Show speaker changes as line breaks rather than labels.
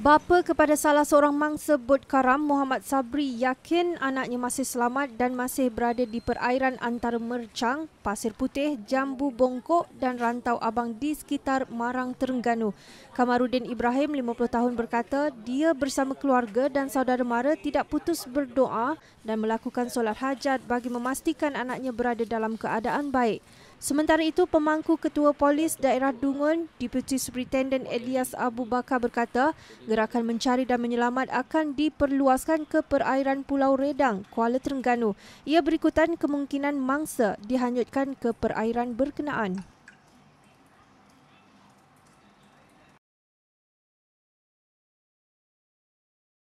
Bapa kepada salah seorang mangsa Bud Karam, Muhammad Sabri, yakin anaknya masih selamat dan masih berada di perairan antara Mercang, Pasir Putih, Jambu Bongkok dan Rantau Abang di sekitar Marang Terengganu. Kamarudin Ibrahim, 50 tahun berkata, dia bersama keluarga dan saudara mara tidak putus berdoa dan melakukan solat hajat bagi memastikan anaknya berada dalam keadaan baik. Sementara itu, pemangku ketua polis daerah Dungun, Deputy Superintendent Elias Abu Bakar berkata, gerakan mencari dan menyelamat akan diperluaskan ke perairan Pulau Redang, Kuala Terengganu. Ia berikutan kemungkinan mangsa dihanyutkan ke perairan berkenaan.